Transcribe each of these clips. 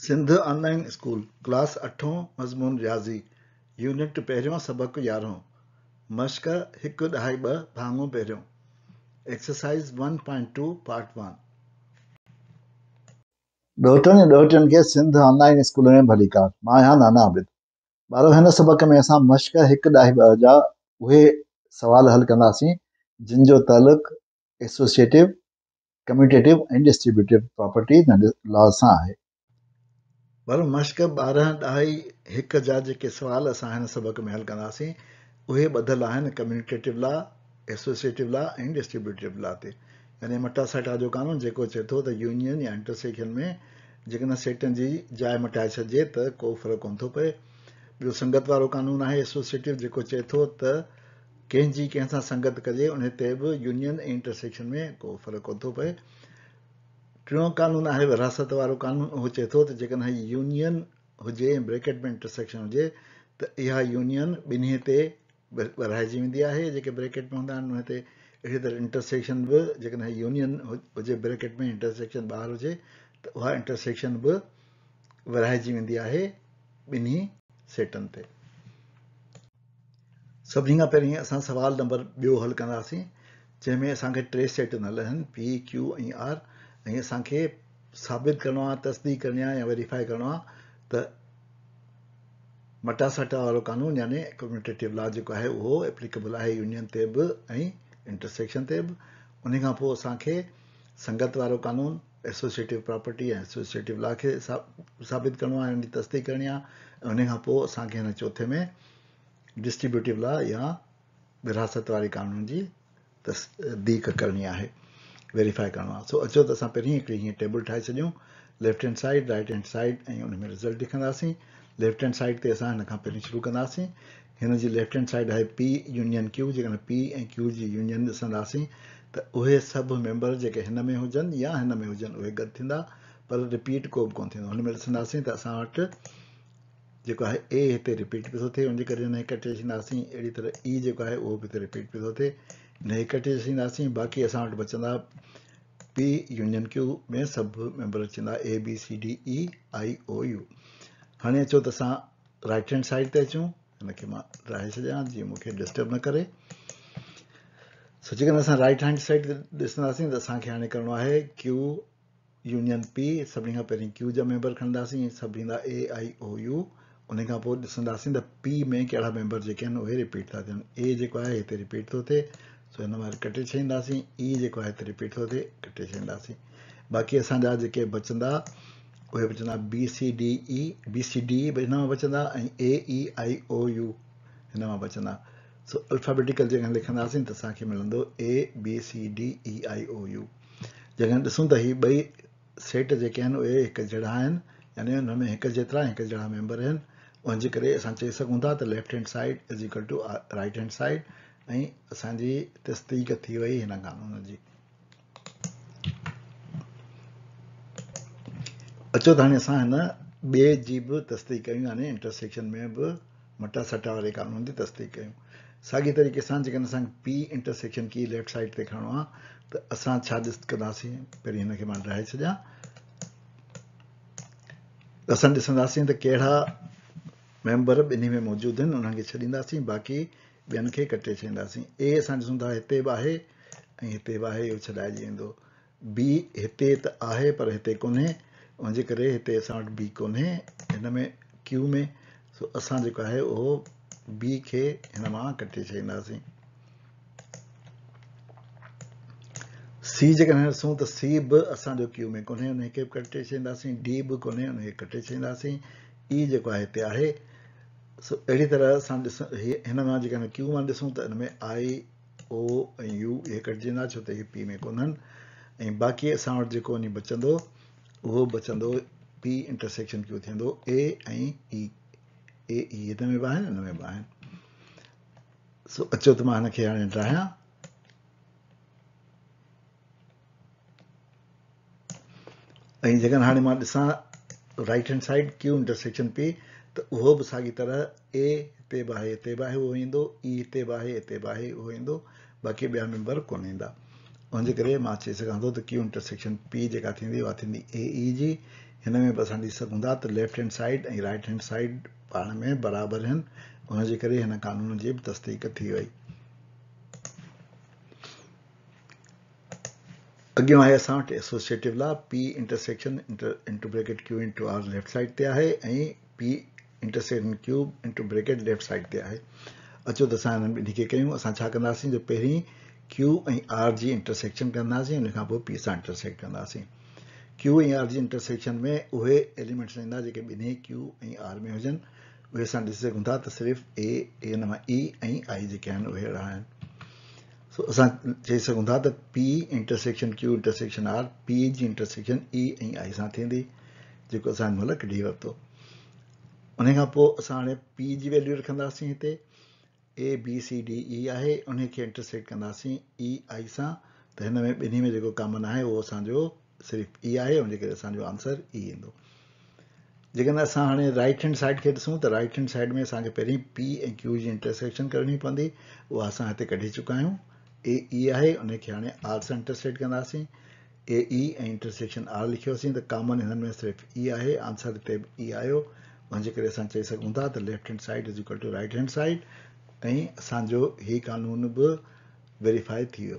سندھ آن online school کل اٹھ مضمون ریاضی یونٹ پہ سبق یاروں مشق ایک دہائی بھاگوں پہ exercise one point two part one ڈوہٹ ڈوہٹ آن لائن اسکول میں بھلی کار میں نانا آبد بارہ ان سبق میں اب مشق ایک ڈھائی با وہ سوال حل کر جن کو تعلق associative commutative and distributive property law سے ہے بار مشک بارہ دہائی ایک جا سوال اب سبق میں ہل کر کمٹو لا ایسوسٹو لا ڈسٹریبیوٹ لا یعنی مٹا ساٹا جو قانون جب چے تو یونیئن یا انٹرسشن میں جس سیٹ جائے مٹائے چھجے تو کورق کون کو پے بہت سنگت والوں قانون ہے ایسوسٹو چے تو کن کہ سنگت کرے ان یونیٹرسن میں کورق ہو پے टियों क़ानून आहे विरासत वारो क़ानून उहो चए थो त जेकॾहिं यूनियन हुजे ब्रेकेट में इंटरसेक्शन हुजे त इहा यूनियन ॿिन्ही ते वधाइजी वेंदी आहे जेके ब्रेकेट में हूंदा आहिनि उन ते अहिड़ी तरह इंटरसेक्शन बि जेकॾहिं यूनियन हुजे ब्रेकेट में इंटरसेक्शन ॿाहिरि हुजे त उहा इंटरसेक्शन बि वधाइजी वेंदी आहे ॿिन्ही सेटनि ते सभिनी खां पहिरीं असां सुवालु नंबर ॿियो हल कंदासीं जंहिंमें असांखे टे सेट नल आहिनि पी क्यू ऐं आर اصیں سابت کرسدیق کرنی ہے یا ویریفائی کر مٹا سٹا والوں قانون یعنی اکنٹریٹو لا جو ہے وہ ایپلیکیبل ہے یونیئن بھی انٹرسیکشن سے بھی انہوں سا سنگت والو قانون ایسوسٹو پراپرٹی ایسوسٹو لا کے سا سابت کرق یعنی کرنی انہوں چوتھے میں ڈسٹریبیوٹو لا یا براثت والے قانون کی جی تصدیق کرنی ہے वेरीफाई करिणो आहे सो अचो त असां पहिरीं हिकिड़ी हीअं टेबल ठाहे छॾियूं left hand side right hand side ऐं उन में रिज़ल्ट लिखंदासीं लेफ्ट हैंड साइड ते असां हिन खां पहिरीं शुरू कंदासीं हिन जी लेफ्ट हैंड साइड आहे पी यूनियन क्यू जेकॾहिं पी ऐं क्यू जी यूनियन ॾिसंदासीं त उहे सभु मेंबर जेके हिन में हुजनि या हिन में हुजनि उहे गॾु थींदा पर रिपीट को बि कोन थींदो हुन में ॾिसंदासीं त असां वटि जेको आहे ए हिते रिपीट पियो थो थिए उनजे करे हिन खे कटे छॾींदासीं अहिड़ी तरह ई e जेको आहे उहो बि हिते रिपीट पियो थो थिए न इकठे ॾिसंदासीं बाक़ी असां वटि बचंदा पी यूनियन क्यू में सभु मेंबर अची वेंदा A B C D E I O U हाणे अचो त असां राइट हैंड साइड ते अचूं हिनखे मां रहे छॾियां जीअं मूंखे डिस्टर्ब न करे छोजे करे असां राइट हैंड साइड ते ॾिसंदासीं त असांखे हाणे करिणो आहे क्यू यूनियन पी सभिनी खां पहिरीं क्यू जा मेंबर खणंदासीं सभिनींदा ए आई ओ यू उन खां पोइ ॾिसंदासीं त पी में कहिड़ा मेंबर जेके आहिनि उहे रिपीट था थियनि ए जेको आहे हिते रिपीट थो थिए सो हिन कटे छॾींदासीं ई जेको आहे हिते रिपीट थो थिए कटे छॾींदासीं बाक़ी असांजा जेके बचंदा उहे बचंदा B C D E B C D E हिन मां बचंदा ऐं ए ई आई ओ यू हिन मां बचंदा सो अल्फाबेटिकल जेकॾहिं लिखंदासीं त असांखे मिलंदो A B C D E I O U जेकॾहिं ॾिसूं त हीअ ॿई सेट जेके आहिनि उहे हिकु जहिड़ा आहिनि यानी हुन में हिकु जेतिरा हिकु जहिड़ा मेंबर आहिनि उनजे करे असां चई सघूं था त left hand side is equal to right hand side ऐं असांजी तस्दीक थी वई हिन कानून जी अचो त हाणे असां हिन ॿिए जी बि तस्दीक कयूं यानी इंटरसेक्शन में बि मटा सटा वारे कानून जी तस्दीक कयूं साॻे तरीक़े सां जेकॾहिं असांखे पी इंटरसेक्शन की लेफ्ट साइड ते खणणो आहे त असां छा ॾिस कंदासीं पहिरीं हिनखे मां ॾहाए छॾियां असां ॾिसंदासीं त कहिड़ा मेंबर ॿिन्ही में मौजूदु आहिनि उन्हनि खे छॾींदासीं बाक़ी ॿियनि खे कटे छॾींदासीं ए असां ॾिसूं था हिते बि आहे ऐं हिते बि आहे इहो छॾाइजी वेंदो बी हिते त आहे पर हिते कोन्हे उनजे करे हिते असां वटि बी कोन्हे हिन में क्यू में सो असां जेको आहे उहो बी खे हिन मां कटे छॾींदासीं सी जेकॾहिं ॾिसूं त सी बि असांजो क्यू में कोन्हे हुनखे बि कटे छॾींदासीं डी बि कोन्हे उनखे कटे छॾींदासीं ई जेको आहे हिते आहे सो अहिड़ी तरह असां ॾिस हे हिन मां जेकॾहिं क्यू मां ॾिसूं त हिन में आई ओ ऐं यू इहे कटिजी वेंदा छो त इहे पी में कोन्हनि ऐं बाक़ी असां वटि जेको वञी बचंदो उहो बचंदो पी इंटरसेक्शन क्यू थींदो ए ऐं ई ए ई हिन में बि आहिनि हिन में बि आहिनि सो अचो त मां हिनखे हाणे ड्राहियां ऐं जेकॾहिं हाणे मां ॾिसां right hand side Q intersection P تو وہ بھی ساگی طرح اے بھی ہے وہ ہے بھی ہے وہ باقی بہ مبر کو ان کے چی سو تو کو انٹرسشن پی اے میں بھی اب لفٹ ہینڈ سائڈ اور رائٹ ہینڈ سائڈ پا میں برابر ہیں ان کے قانون کی تصدیق کی اگیں ہے اٹھ ایسوسٹ لا پی انٹرسشن انٹربریٹ کو انٹو آر لے سائڈ سے ہے پی انٹرسیکشن کیو انٹربریکٹ لےفٹ سائڈ سے ہے اچھا تو ابھی کے کبھی ابھی جو پری کو آر جنٹرسن کر پی سا انٹرسکٹ کرو آر جی انٹرسیکشن میں وہ ایلنٹس نہیں کیو آر میں ہوجن اے ابی سا تو صرف اے اے ان میں ایے وہ اب چی سوں گا تو پی انٹرسشن کیو انٹرسشن آر پی انٹرسیکشن ایدی جو ملک ڈے و उन खां पोइ असां हाणे पी जी वैल्यू रखंदासीं हिते A B C D E आहे उनखे इंटरसेक्ट कंदासीं ई e, आई सां त हिन में ॿिन्ही में जेको कॉमन आहे उहो असांजो सिर्फ़ु ई e आहे उनजे करे असांजो आंसर ई e ईंदो जेकॾहिं असां हाणे राइट हैंड साइड खे ॾिसूं त राइट हैंड साइड में असांखे पहिरीं पी ऐं क्यू जी इंटरसेक्शन करणी पवंदी उहा असां हिते कढी चुका आहियूं ए ई आहे उनखे हाणे आर सां इंटरसेट कंदासीं ए ई ऐं इंटरसेक्शन आर लिखियोसीं त कॉमन हिननि में सिर्फ़ु ई आहे आंसर हिते बि ई आयो ان کے چا تو لےفٹ hand side is equal to right hand side اور او قانون بھی ویریفائی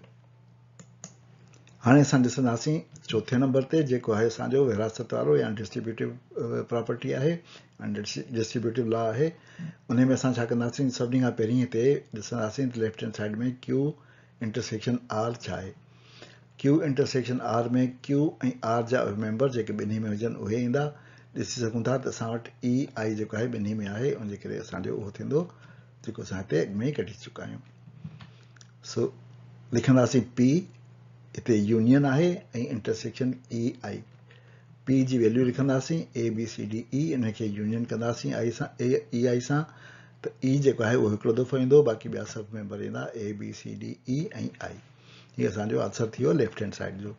ہوسیں چوتے نمبر سے جو ہے اواثت والوں یا ڈسٹریبیوٹو پراپرٹی ہے ڈسٹریبیوٹو لا ہے ان میں ابھی سی پہ دیکفٹ ہینڈ سائڈ میں کیو انٹرسن آر چائے کو انٹرسن آر میں کیو آر جا میںبر بینی میں ہوجن اے ॾिसी सघूं था त असां वटि ई e आई जेको आहे ॿिन्ही में आहे उनजे करे असांजो उहो थींदो जेको असां हिते अॻ में कढी चुका आहियूं सो लिखंदासीं पी हिते यूनियन आहे ऐं इंटरसेक्शन ई आई पी जी वैल्यू लिखंदासीं A B C D E इनखे यूनियन कंदासीं आई सां ए ई आई सां त ई e जेको आहे उहो हिकिड़ो दफ़ो ईंदो बाक़ी ॿिया सभु मेंबर ईंदा A B C D E ऐं आई हीअ असांजो आंसर थी वियो लेफ्ट हैंड साइड जो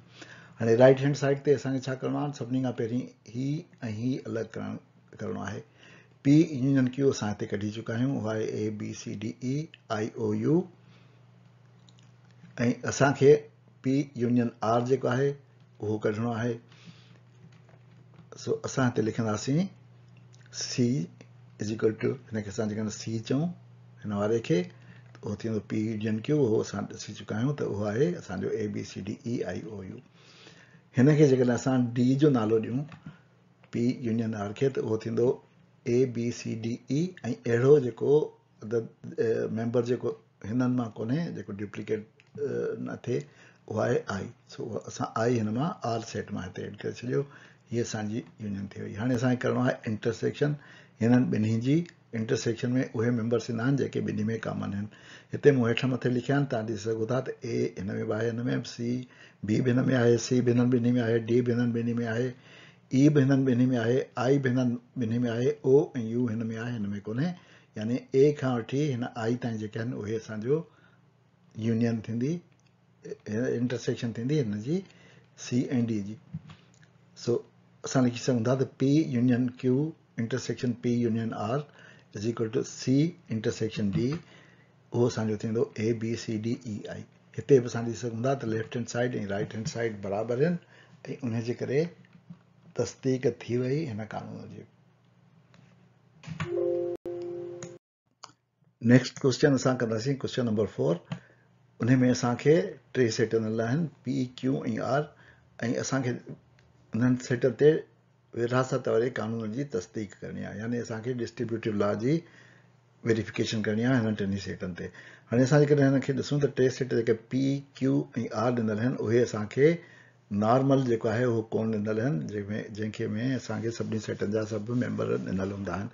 हाणे राइट हैंड साइड ते असांखे छा करिणो आहे सभिनी खां पहिरीं ही ऐं ही अलॻि करणु करिणो आहे पी यूनियन क्यू असां हिते कढी चुका आहियूं उहो आहे A B C D E I O U ऐं असांखे पी यूनियन आर जेको आहे उहो कढिणो आहे सो असां हिते लिखंदासीं सी इज़ इक्वल टू हिनखे असां जेकॾहिं सी चऊं हिन वारे खे उहो थींदो पी यूनियन क्यू उहो असां ॾिसी चुका आहियूं त उहो आहे असांजो A B C D E I O U हिन खे जेकॾहिं असां डी जो नालो ॾियूं पी यूनियन आर खे त उहो थींदो A B C D E ऐं अहिड़ो जेको मेंबर जेको हिननि मां कोन्हे जेको डुप्लीकेट न थिए उहा आहे आई सो असां आई हिन मां आर सेट मां हिते एड करे छॾियो हीअ असांजी यूनियन थी वई हाणे असांखे करिणो आहे इंटरसेक्शन हिननि ॿिन्ही जी इंटरसेक्शन में उहे मेंबर्स ईंदा आहिनि जेके ॿिन्ही में कॉमन आहिनि हिते मूं हेठां मथे लिखिया आहिनि तव्हां ॾिसी सघो था त ए हिन में बि आहे हिन में सी बी बि हिन में आहे सी बि हिननि ॿिन्ही में आहे डी बि हिननि ॿिन्ही में आहे ई e बि हिननि ॿिन्ही में आहे आई बि हिननि ॿिन्ही में आहे ओ ऐं यू हिन में आहे हिन में कोन्हे यानी ए खां वठी हिन आई ताईं जेके आहिनि उहे असांजो यूनियन थींदी इंटरसेक्शन थींदी हिन जी सी ऐं डी जी सो असां लिखी सघूं था P union Q intersection P union R C intersection D وہ اوپر تی سی ڈی ای آئی اتنے بھی اب left hand side right hand side برابر ہے ان کے تصدیق کیانو نیکسٹ کوشچن ادھر کوشچن نمبر فور ان میں ابھی ٹے سیٹ نل پی کو آر ان سیٹ विरासत वारे क़ानून जी तस्दीक करणी आहे यानी असांखे डिस्ट्रीब्यूटिव लॉ जी वेरीफिकेशन करणी आहे हिननि टिनी सेटनि ते हाणे असां जेकॾहिं हिनखे ॾिसूं त टे सेट जेके पी क्यू ऐं आर ॾिनल आहिनि उहे असांखे नॉर्मल जेको आहे उहो कोन ॾिनल आहिनि जंहिंमें जंहिंखे में असांखे सभिनी सेटनि जा सभु मेंबर ॾिनल हूंदा आहिनि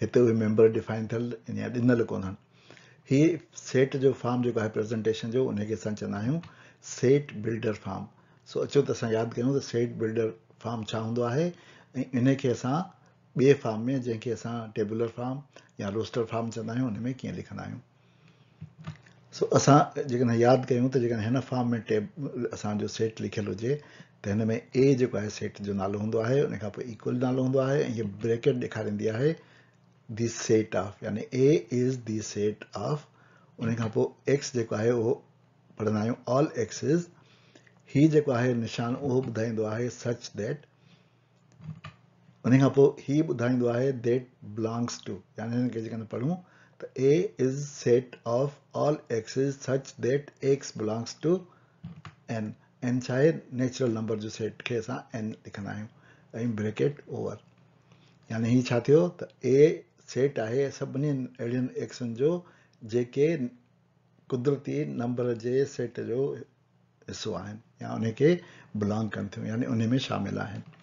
हिते उहे मेंबर डिफाइन थियल या ॾिनल कोन आहिनि हीअ सेट जो फॉर्म जेको आहे प्रेज़ेंटेशन जो उनखे असां चवंदा आहियूं सेट बिल्डर फॉर्म सो अचो त असां यादि कयूं त सेट बिल्डर फॉर्म छा हूंदो आहे ऐं इन खे असां ॿिए फार्म में जंहिंखे असां टेबुलर फार्म या रोस्टर फार्म चवंदा आहियूं हुन में कीअं लिखंदा आहियूं सो असां जेकॾहिं यादि कयूं त जेकॾहिं हिन फार्म में टेब असांजो सेट लिखियलु हुजे त हिन में ए जेको आहे सेट जो नालो हूंदो आहे खां पोइ इक्वल नालो हूंदो आहे ऐं हीअ ब्रेकेट ॾेखारींदी आहे दी सेट ऑफ यानी A is the set of उन खां पोइ एक्स जेको आहे उहो पढ़ंदा आहियूं ऑल एक्स इज़ हीउ जेको आहे निशान उहो ॿुधाईंदो आहे सच देट उन खां पोइ हीउ ॿुधाईंदो आहे देट बिलॉन्ग्स टू यानी हिनखे जेकॾहिं पढ़ूं त A is set of all x's such that x belongs to N N छा आहे नेचुरल नंबर जो सेट खे असां एन लिखंदा आहियूं ऐं ब्रेकेट ओवर यानी ही छा थियो त ए सेट आहे सभिनीनि अहिड़ियुनि एक्सनि जो जेके क़ुदिरती नंबर जे सेट जो हिसो आहिनि या उन खे बिलॉन्ग कनि थियूं यानी उन में शामिल आहिनि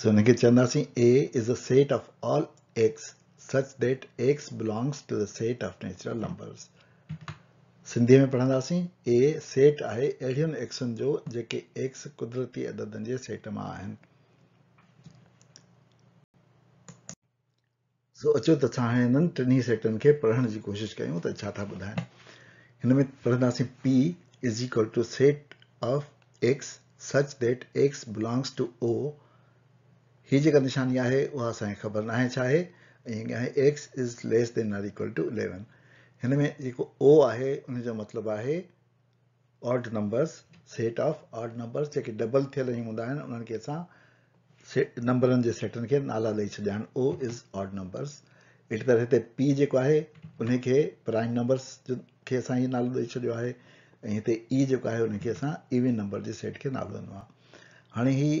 So Nikitchandasi A is a set of all X such that X belongs to the set of natural numbers. Sindhi mein padhandasi A set ahe alien X jo jake X kudrati adadhan je set ma ahen. So achyo tachahenan trini setan ke padhan ji koishish kai hoon tachha tha budhahen. In mein padhandasi P is equal to set of X such that X belongs to O ہی ہی جشانی ہے خبراہ assays لس دین نار equal to eleven او ہے ان کا مطلب ہے odd numbers set of odd numbers کے ڈبل تھے ہوں ان کے سیٹ نمبرن کے سیٹ کے نالا دے چز آڈ نمبرس اٹھی طرح پی ان کے پرائم نمبرس کے ساتھ یہ نال دے چاہے ای جو ہے ان کے ارا ای و نمبر کے سیٹ کے نالو دینا ہاں یہ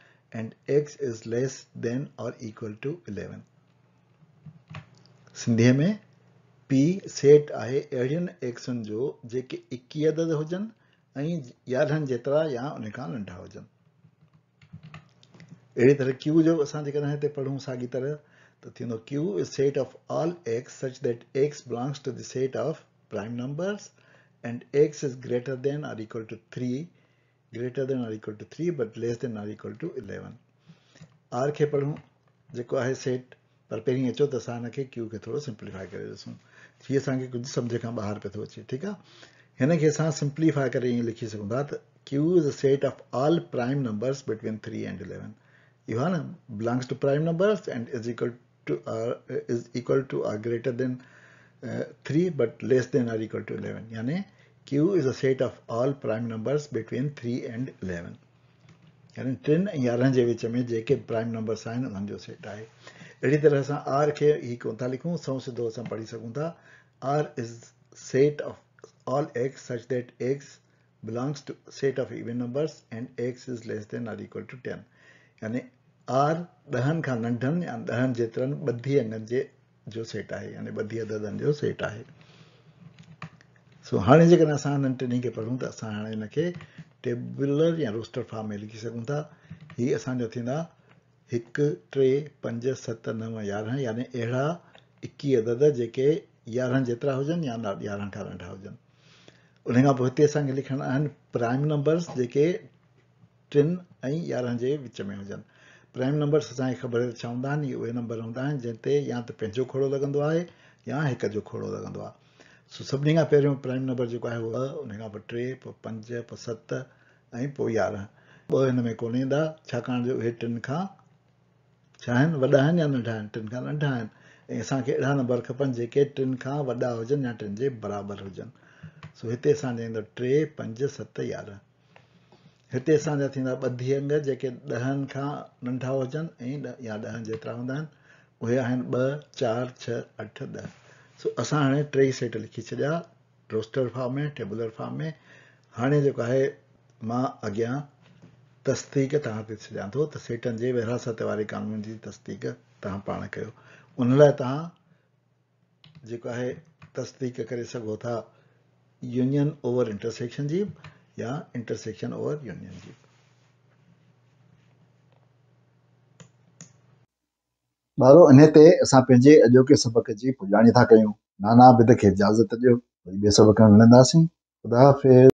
and x is less than or equal to 11. Scindia में P set आए एडियन एक्शन जो जेके 21 अदद हो जन अई यारहन जेतरा या उनेका नंठा जो असां जेकर नहें ते पढ़ूं सागी तरह तो थियनो Q set of all x such that x belongs to the set of prime numbers and x is greater than or equal to 3 greater than or equal to three but less than or equal to eleven R کے پڑھوں جکو ہے set پر پہ اچھا تو simplify کرسوں یہ ابھی کچھ subject کا باہر پہ تو اچے ٹھیک ہے ان کے ساتھ سمپلیفائی کریو is a set of all prime numbers between three and eleven یہ n belongs to prime numbers and is equal to or is equal to or greater than three but less than or equal to eleven یعنی کو is a set of all prime numbers between three and eleven یعنی ٹنار کے وچ میں جے prime numbers ان set ہے اڑی طرح سے آر کے ہی کون تھا لکھوں سو سو اب پڑھ سا R is set of all s such that x belongs to set of even numbers and s is less than or equal to ten یعنی آر دہ ننڈن یا دہن بدی ان جو سیٹ ہے یعنی بدھی عدد سیٹ ہے سو ہاں جس ٹھن کے پڑھوں تو اب ہاں ان کے ٹلر یا روسٹر فارم میں لکھی سوں یہ اب پنج ست نو یار یعنی اڑا اکیل دد جے یار جترا ہوجن یا یار کا ہوجن انتہے اب لکھا پرائم نمبرس جے ٹن یار وچ میں ہوجن پرائم نمبرس اچھا خبر چھ ہوں یہ اے نمبر ہوں جن سے یا تو کھوڑو لگے یا ایک جو کھوڑو لگ सो सभिनी खां पहिरियों प्राइम नंबर जेको आहे उहो ॿ उन खां पोइ टे पोइ पंज पोइ सत ऐं पोइ यारहं ॿ हिन में कोन ईंदा छाकाणि जो उहे टिनि खां छा आहिनि वॾा आहिनि या नंढा आहिनि टिनि खां नंढा आहिनि ऐं असांखे अहिड़ा नंबर खपनि जेके टिनि खां वॾा हुजनि या टिनि जे बराबरि हुजनि सो हिते असांजा ईंदो टे पंज सत यारहं हिते असांजा थींदा ॿधी अंग जेके ॾहनि खां नंढा हुजनि ऐं ॾह या ॾहनि जेतिरा हूंदा आहिनि उहे आहिनि ॿ चारि छह अठ ॾह सो असां हाणे टे सेट लिखी छॾिया रोस्टर फॉर्म में टेबुलर फॉर्म में हाणे जेको आहे मां अॻियां तस्दीक़ॾियां थो त सेटनि जे विरासत वारे क़ानून जी तस्दीक़ तव्हां पाण कयो उन लाइ तव्हां जेको आहे तस्दीक़े सघो था यूनियन ओवर इंटरसेक्शन जी या इंटरसेक्शन ओवर यूनियन जी भरो इन ते असां पंहिंजे अॼोके सबक़ जी पुॼाणी था कयूं नाना बिद खे इजाज़त ॾियो वरी ॿिए में मिलंदासीं ख़ुदा हाफ़िज़